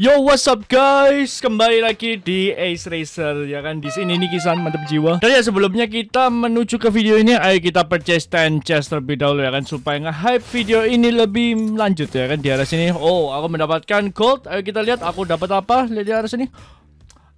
Yo, what's up guys? Kembali lagi di Ace Racer ya kan. Di sini nih kisah mantep jiwa. Dan ya sebelumnya kita menuju ke video ini, ayo kita purchase 10 chest terlebih dahulu ya kan supaya nge-hype video ini lebih lanjut ya kan di arah sini. Oh, aku mendapatkan gold. Ayo kita lihat aku dapat apa. Lihat di arah sini.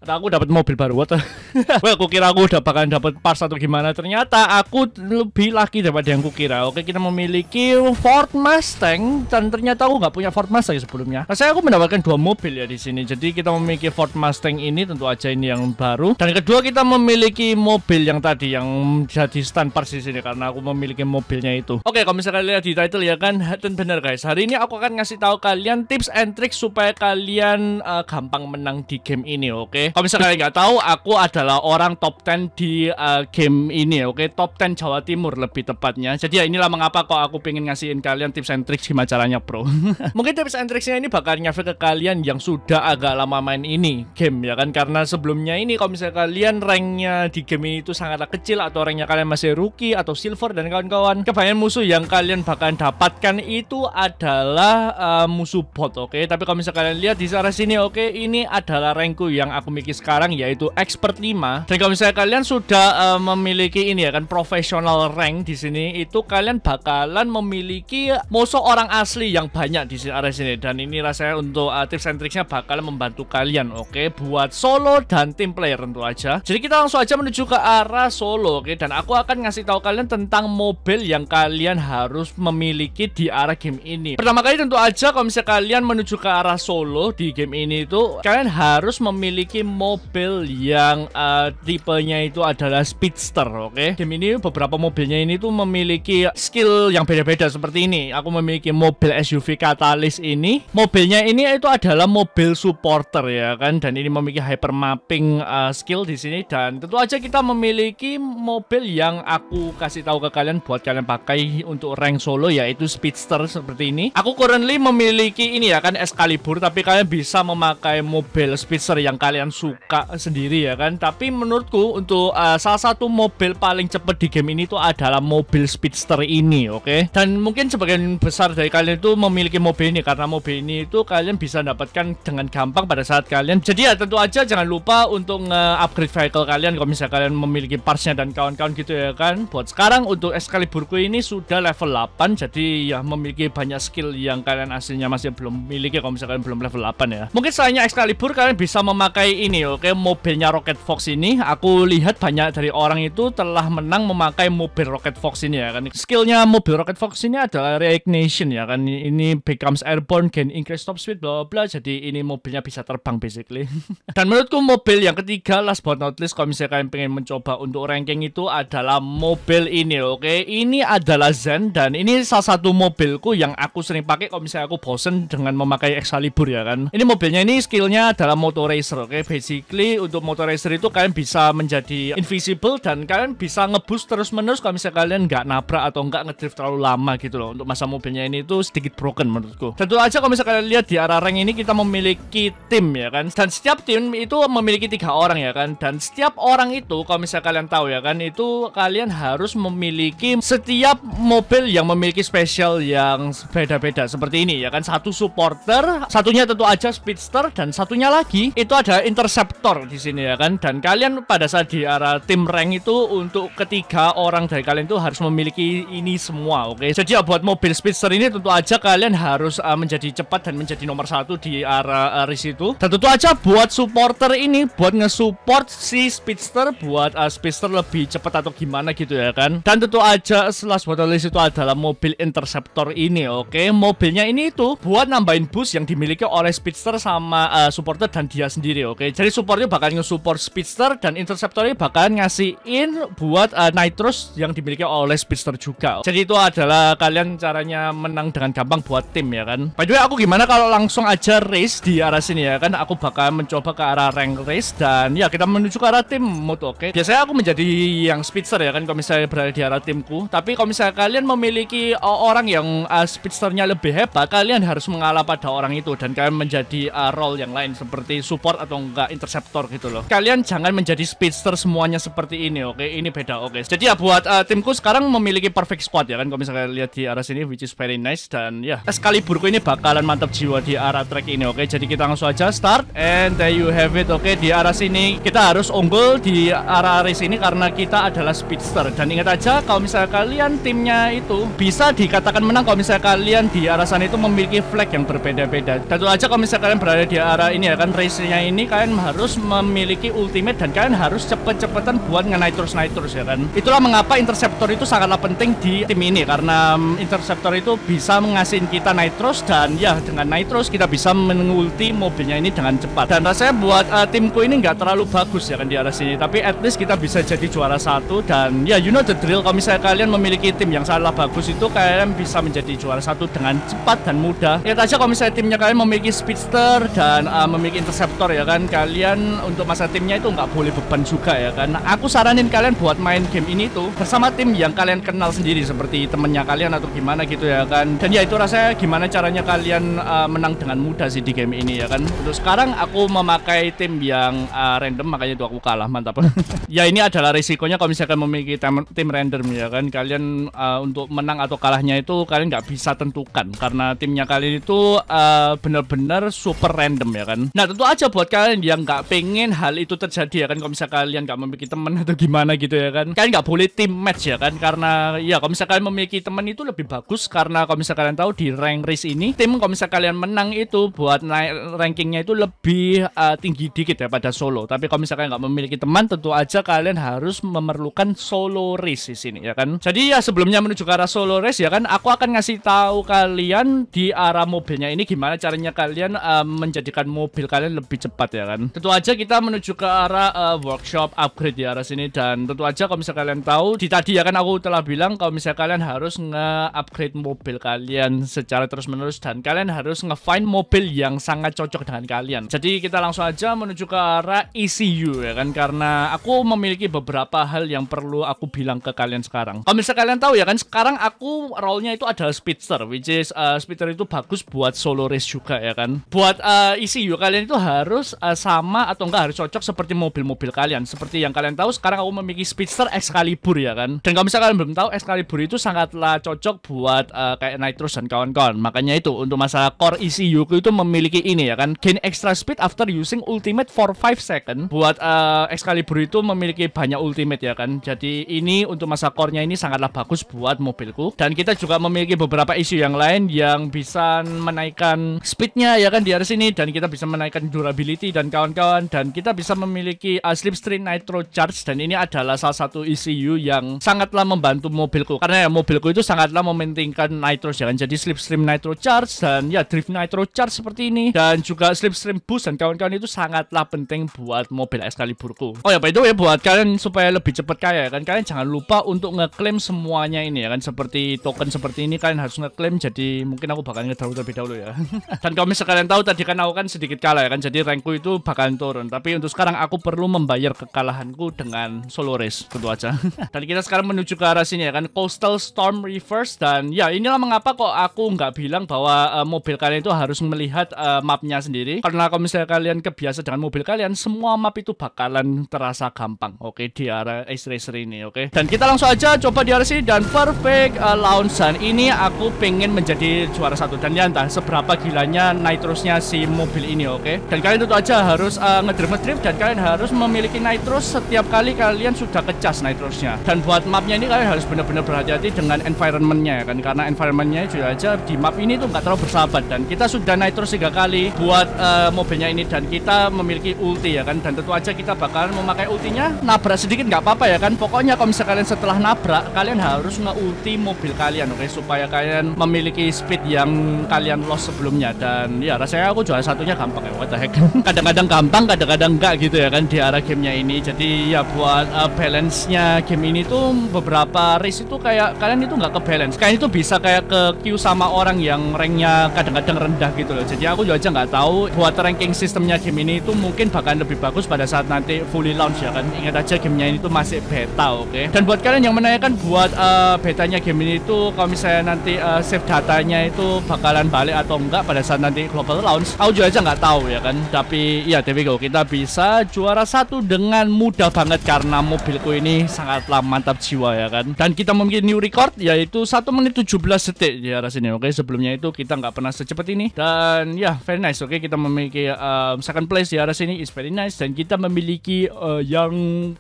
Nah, aku dapat mobil baru. What? well, aku kira aku udah bakalan dapat pas atau gimana. Ternyata aku lebih laki daripada yang kukira. Oke, kita memiliki Ford Mustang dan ternyata aku nggak punya Ford Mustang sebelumnya. Nah, saya aku mendapatkan dua mobil ya di sini. Jadi kita memiliki Ford Mustang ini tentu aja ini yang baru. Dan kedua kita memiliki mobil yang tadi yang jadi stand di sini karena aku memiliki mobilnya itu. Oke, kalau misalnya lihat di title ya kan dan benar guys. Hari ini aku akan ngasih tahu kalian tips and tricks supaya kalian uh, gampang menang di game ini, oke? Okay? Kalau misalnya kalian nggak tahu, aku adalah orang top 10 di uh, game ini, ya, oke? Okay? Top 10 Jawa Timur lebih tepatnya. Jadi ya inilah mengapa kok aku pengen ngasihin kalian tips and tricks gimana caranya, Bro. Mungkin tips and tricksnya ini bakal ngefek ke kalian yang sudah agak lama main ini game ya kan karena sebelumnya ini kalau misalnya kalian ranknya di game ini itu sangat kecil atau ranknya kalian masih rookie atau silver dan kawan-kawan, kebanyakan musuh yang kalian bakal dapatkan itu adalah uh, musuh bot, oke? Okay? Tapi kalau misalnya kalian lihat di sana sini, oke, okay? ini adalah rankku yang aku miliki sekarang yaitu expert 5 dan kalau misalnya kalian sudah uh, memiliki ini ya kan professional rank di sini itu kalian bakalan memiliki musuh orang asli yang banyak di sini area sini dan ini rasanya untuk uh, tips and tricksnya bakalan membantu kalian oke okay? buat solo dan tim player tentu aja jadi kita langsung aja menuju ke arah solo oke okay? dan aku akan ngasih tahu kalian tentang mobil yang kalian harus memiliki di arah game ini pertama kali tentu aja kalau misalnya kalian menuju ke arah solo di game ini itu kalian harus memiliki mobil yang uh, tipenya itu adalah speedster, oke? Okay? Game ini beberapa mobilnya ini tuh memiliki skill yang beda-beda seperti ini. Aku memiliki mobil SUV katalis ini. Mobilnya ini itu adalah mobil supporter ya kan dan ini memiliki hyper mapping uh, eh, skill di sini dan tentu aja kita memiliki mobil yang aku kasih tahu ke kalian buat kalian pakai untuk rank solo yaitu speedster seperti ini. Aku currently memiliki ini ya kan Excalibur tapi kalian bisa memakai mobil speedster yang kalian suka sendiri ya kan. Tapi menurutku untuk uh, salah satu mobil paling cepat di game ini tuh adalah mobil speedster ini, oke? Okay? Dan mungkin sebagian besar dari kalian itu memiliki mobil ini karena mobil ini itu kalian bisa dapatkan dengan gampang pada saat kalian. Jadi ya tentu aja jangan lupa untuk nge-upgrade eh, vehicle kalian kalau misalnya kalian memiliki partsnya dan kawan-kawan gitu ya kan. Buat sekarang untuk Excaliburku ini sudah level 8 jadi ya memiliki banyak skill yang kalian aslinya masih belum miliki kalau misalnya kalian belum level 8 ya. Mungkin selainnya Excalibur kalian bisa memakai ini ini, oke, mobilnya Rocket Fox ini aku lihat banyak dari orang itu telah menang memakai mobil Rocket Fox ini ya kan. Skillnya mobil Rocket Fox ini adalah reignition ya kan. Ini becomes airborne, gain increase top speed, bla bla. Jadi ini mobilnya bisa terbang basically. Dan menurutku mobil yang ketiga last but not least kalau misalnya kalian pengen mencoba untuk ranking itu adalah mobil ini, oke. Ini adalah Zen dan ini salah satu mobilku yang aku sering pakai kalau misalnya aku bosen dengan memakai Excalibur ya kan. Ini mobilnya ini skillnya adalah motor racer, oke basically untuk motor racer itu kalian bisa menjadi invisible dan kalian bisa ngebus terus menerus kalau misalnya kalian nggak nabrak atau nggak ngedrift terlalu lama gitu loh untuk masa mobilnya ini itu sedikit broken menurutku tentu aja kalau misalnya kalian lihat di arah rank ini kita memiliki tim ya kan dan setiap tim itu memiliki tiga orang ya kan dan setiap orang itu kalau misalnya kalian tahu ya kan itu kalian harus memiliki setiap mobil yang memiliki spesial yang beda-beda seperti ini ya kan satu supporter satunya tentu aja speedster dan satunya lagi itu ada inter interceptor di sini ya kan dan kalian pada saat di arah tim rank itu untuk ketiga orang dari kalian itu harus memiliki ini semua oke okay? jadi ya buat mobil speedster ini tentu aja kalian harus uh, menjadi cepat dan menjadi nomor satu di arah uh, race itu dan tentu aja buat supporter ini buat nge-support si speedster buat uh, speedster lebih cepat atau gimana gitu ya kan dan tentu aja slash buat race itu adalah mobil interceptor ini oke okay? mobilnya ini itu buat nambahin boost yang dimiliki oleh speedster sama uh, supporter dan dia sendiri oke okay? jadi supportnya bakal nge-support Speedster dan interceptor Interceptornya bakal ngasihin buat uh, eh, Nitros yang dimiliki oleh Speedster juga. Jadi itu adalah kalian caranya menang dengan gampang buat tim ya kan. By the way aku gimana kalau langsung aja race di arah sini ya kan. Aku bakal mencoba ke arah rank race dan ya kita menuju ke arah tim mode oke. Okay? Biasanya aku menjadi yang Speedster ya kan kalau misalnya berada di arah timku. Tapi kalau misalnya kalian memiliki eh, orang yang uh, Speedsternya lebih hebat, kalian harus mengalah pada orang itu dan kalian menjadi uh, role yang lain seperti support atau enggak nggak interceptor gitu loh. Kalian jangan menjadi speedster semuanya seperti ini, oke? Okay? Ini beda, oke. Okay? Jadi ya buat uh, timku sekarang memiliki perfect squad ya kan kalau misalnya lihat di arah sini which is very nice dan ya yeah, sekali burku ini bakalan mantap jiwa di arah track ini, oke? Okay? Jadi kita langsung aja start and there you have it, oke? Okay? Di arah sini kita harus unggul di arah race ini karena kita adalah speedster dan ingat aja kalau misalnya kalian timnya itu bisa dikatakan menang kalau misalnya kalian di arah sana itu memiliki flag yang berbeda-beda. Tentu aja kalau misalnya kalian berada di arah ini ya kan race-nya ini kalian kalian harus memiliki ultimate dan kalian harus cepet-cepetan buat nge-nitrous nitrous ya kan itulah mengapa interceptor itu sangatlah penting di tim ini karena mm, interceptor itu bisa mengasihin kita nitrous dan ya dengan nitrous kita bisa mengulti mobilnya ini dengan cepat dan rasanya buat uh, timku ini nggak terlalu bagus ya kan di arah sini tapi at least kita bisa jadi juara satu dan ya you know the drill kalau misalnya kalian memiliki tim yang salah bagus itu kalian bisa menjadi juara satu dengan cepat dan mudah ya aja kalau misalnya timnya kalian memiliki speedster dan uh, memiliki interceptor ya kan kalian kalian untuk masa timnya itu nggak boleh beban juga ya kan aku saranin kalian buat main game ini tuh bersama tim yang kalian kenal sendiri seperti temennya kalian atau gimana gitu ya kan dan ya itu rasanya gimana caranya kalian uh, menang dengan mudah sih di game ini ya kan untuk sekarang aku memakai tim yang uh, random makanya itu aku kalah mantap ya ini adalah risikonya kalau misalkan memiliki tim, tim random ya kan kalian uh, untuk menang atau kalahnya itu kalian nggak bisa tentukan karena timnya kalian itu uh, benar-benar super random ya kan nah tentu aja buat kalian ya yang nggak pengen hal itu terjadi ya kan kalau misalnya kalian nggak memiliki teman atau gimana gitu ya kan kalian nggak boleh tim match ya kan karena ya kalau misalnya kalian memiliki teman itu lebih bagus karena kalau misalnya kalian tahu di rank race ini tim kalau misalnya kalian menang itu buat naik rankingnya itu lebih uh, tinggi dikit ya pada solo tapi kalau misalnya nggak memiliki teman tentu aja kalian harus memerlukan solo race di sini ya kan jadi ya sebelumnya menuju ke arah solo race ya kan aku akan ngasih tahu kalian di arah mobilnya ini gimana caranya kalian uh, menjadikan mobil kalian lebih cepat ya kan kan. Tentu aja kita menuju ke arah uh, workshop upgrade di arah sini dan tentu aja kalau misalnya kalian tahu di tadi ya kan aku telah bilang kalau misalnya kalian harus nge-upgrade mobil kalian secara terus-menerus dan kalian harus nge-find mobil yang sangat cocok dengan kalian. Jadi kita langsung aja menuju ke arah ECU ya kan karena aku memiliki beberapa hal yang perlu aku bilang ke kalian sekarang. Kalau misalnya kalian tahu ya kan sekarang aku role-nya itu adalah speedster which is uh, speedster itu bagus buat solo race juga ya kan. Buat uh, eh, ECU kalian itu harus uh, sama atau enggak harus cocok seperti mobil-mobil kalian. Seperti yang kalian tahu sekarang aku memiliki Speedster Excalibur ya kan. Dan kalau misalnya kalian belum tahu Excalibur itu sangatlah cocok buat uh, kayak Nitrous dan kawan-kawan. Makanya itu untuk masalah core isi Yuku itu memiliki ini ya kan. Gain extra speed after using ultimate for 5 second. Buat uh, Excalibur itu memiliki banyak ultimate ya kan. Jadi ini untuk masa core-nya ini sangatlah bagus buat mobilku. Dan kita juga memiliki beberapa isu yang lain yang bisa menaikkan speednya ya kan di area sini dan kita bisa menaikkan durability dan kawan-kawan dan kita bisa memiliki uh, slipstream nitro charge dan ini adalah salah satu ECU yang sangatlah membantu mobilku karena ya mobilku itu sangatlah mementingkan nitro jangan jadi slipstream nitro charge dan ya drift nitro charge seperti ini dan juga slipstream boost dan kawan-kawan itu sangatlah penting buat mobil Excaliburku oh ya by the way ya, buat kalian supaya lebih cepat kaya ya kan kalian jangan lupa untuk ngeklaim semuanya ini ya kan seperti token seperti ini kalian harus ngeklaim jadi mungkin aku bakal ngedaruh terlebih dahulu ya dan kalau misalnya kalian tahu tadi kan aku kan sedikit kalah ya kan jadi rankku itu bakalan turun. Tapi untuk sekarang aku perlu membayar kekalahanku dengan solo race. Tentu aja. dan kita sekarang menuju ke arah sini ya kan. Coastal Storm Reverse. Dan ya inilah mengapa kok aku nggak bilang bahwa uh, mobil kalian itu harus melihat uh, mapnya sendiri. Karena kalau misalnya kalian kebiasa dengan mobil kalian, semua map itu bakalan terasa gampang. Oke, okay? di arah Ace Racer ini. Oke. Okay? Dan kita langsung aja coba di arah sini. Dan perfect uh, launch. Dan ini aku pengen menjadi juara satu. Dan ya entah seberapa gilanya nitrosnya si mobil ini. Oke. Okay? Dan kalian tentu aja harus uh, eh, ngedrive dan kalian harus memiliki nitros setiap kali kalian sudah kecas nitrosnya. Dan buat mapnya ini kalian harus benar-benar berhati-hati dengan environmentnya ya kan karena environmentnya juga aja di map ini tuh nggak terlalu bersahabat dan kita sudah nitros tiga kali buat uh, mobilnya ini dan kita memiliki ulti ya kan dan tentu aja kita bakalan memakai ultinya nabrak sedikit nggak apa-apa ya kan pokoknya kalau misalnya kalian setelah nabrak kalian harus ngeulti mobil kalian oke okay? supaya kalian memiliki speed yang kalian lost sebelumnya dan ya rasanya aku jual satunya gampang ya what the heck kadang-kadang kadang gampang kadang-kadang enggak gitu ya kan di arah gamenya ini jadi ya buat uh, eh, balance nya game ini tuh beberapa race itu kayak kalian itu enggak ke balance kalian itu bisa kayak ke queue sama orang yang ranknya kadang-kadang rendah gitu loh jadi aku juga aja nggak tahu buat ranking sistemnya game ini itu mungkin bahkan lebih bagus pada saat nanti fully launch ya kan ingat aja gamenya ini tuh masih beta oke okay? dan buat kalian yang menanyakan buat uh, betanya game ini itu kalau misalnya nanti uh, save datanya itu bakalan balik atau enggak pada saat nanti global launch aku juga aja nggak tahu ya kan tapi ya there kita bisa juara satu dengan mudah banget karena mobilku ini sangatlah mantap jiwa ya kan dan kita memiliki new record yaitu satu menit 17 detik di arah sini oke sebelumnya itu kita nggak pernah secepat ini dan ya very nice oke kita memiliki um, second place di arah sini is very nice dan kita memiliki uh, yang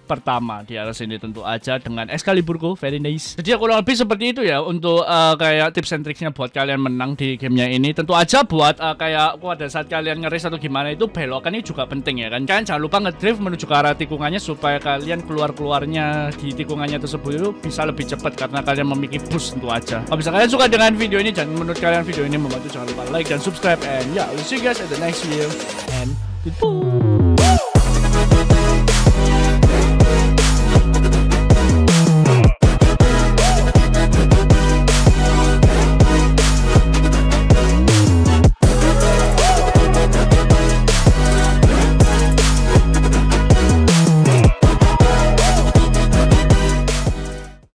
pertama di arah sini tentu aja dengan Excaliburku very nice jadi ya, kurang lebih seperti itu ya untuk uh, kayak tips and tricksnya buat kalian menang di gamenya ini tentu aja buat uh, kayak pada saat kalian ngeris atau gimana itu ini juga penting ya kan. Kalian jangan lupa ngedrift menuju ke arah tikungannya supaya kalian keluar-keluarnya di tikungannya tersebut itu bisa lebih cepat karena kalian memiliki boost tentu aja. Kalau misalnya kalian suka dengan video ini dan menurut kalian video ini membantu jangan lupa like dan subscribe and yeah, we'll see you guys at the next video and goodbye.